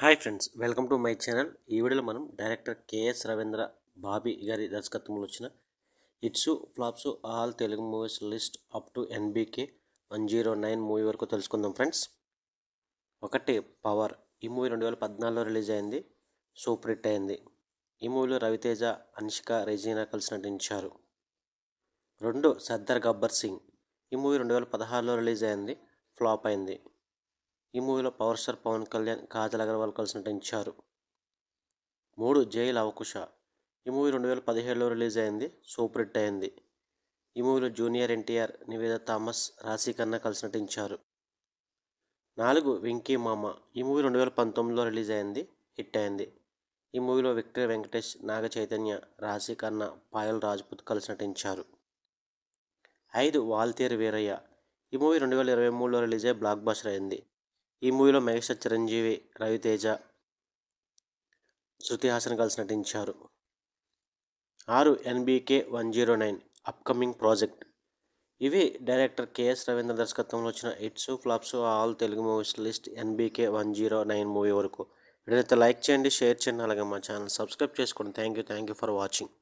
hi friends welcome to my channel ఈ వీడియోలో మనం డైరెక్టర్ కేఎస్ రవీంద్ర బాబీ గారి దర్శకత్వంలో వచ్చిన hits flops all Telugu movies list up to NBK one zero nine movie వరకు తెలుసుకుందాం ఫ్రెండ్స్ ఒకటి పవర్ ఈ మూవీ రెండు వేల పద్నాలుగులో రిలీజ్ అయింది సూపర్ హిట్ అయింది ఈ మూవీలో రవితేజ అనుష్క రెజీనా కలిసి నటించారు రెండు సర్దార్ గబ్బర్ సింగ్ ఈ మూవీ రెండు వేల పదహారులో రిలీజ్ అయింది ఫ్లాప్ అయింది ఈ మూవీలో పవర్ స్టార్ పవన్ కళ్యాణ్ కాజల్ అగర్వాల్ కలిసి నటించారు మూడు జైల్ అవకుశ ఈ మూవీ రెండు వేల పదిహేడులో రిలీజ్ అయింది సూపర్ హిట్ అయింది ఈ మూవీలో జూనియర్ ఎన్టీఆర్ నివేద థామస్ రాశి ఖన్నా కలిసి నటించారు నాలుగు వెంకీ మామ ఈ మూవీ రెండు వేల పంతొమ్మిదిలో రిలీజ్ అయింది హిట్ అయింది ఈ మూవీలో విక్టరీ వెంకటేష్ నాగ చైతన్య రాశి ఖన్నా పాయల్ రాజ్పుత్ కలిసి నటించారు ఐదు వాల్తేరు వీరయ్య ఈ మూవీ రెండు వేల ఇరవై మూడులో రిలీజ్ అయ్యి బ్లాక్ బస్టర్ అయింది ఈ మూవీలో మహేష్ చిరంజీవి రవితేజ శృతి హాసన్ కలిసి నటించారు ఆరు NBK one zero nine upcoming project ఇవి డైరెక్టర్ కెఎస్ రవీంద్ర దర్శకత్వంలో వచ్చిన hits flops all Telugu movies list NBK one zero nine movie వరకు వీడైతే లైక్ చేయండి షేర్ చేయండి అలాగే మా ఛానల్ సబ్స్క్రైబ్ చేసుకోండి thank you thank you for watching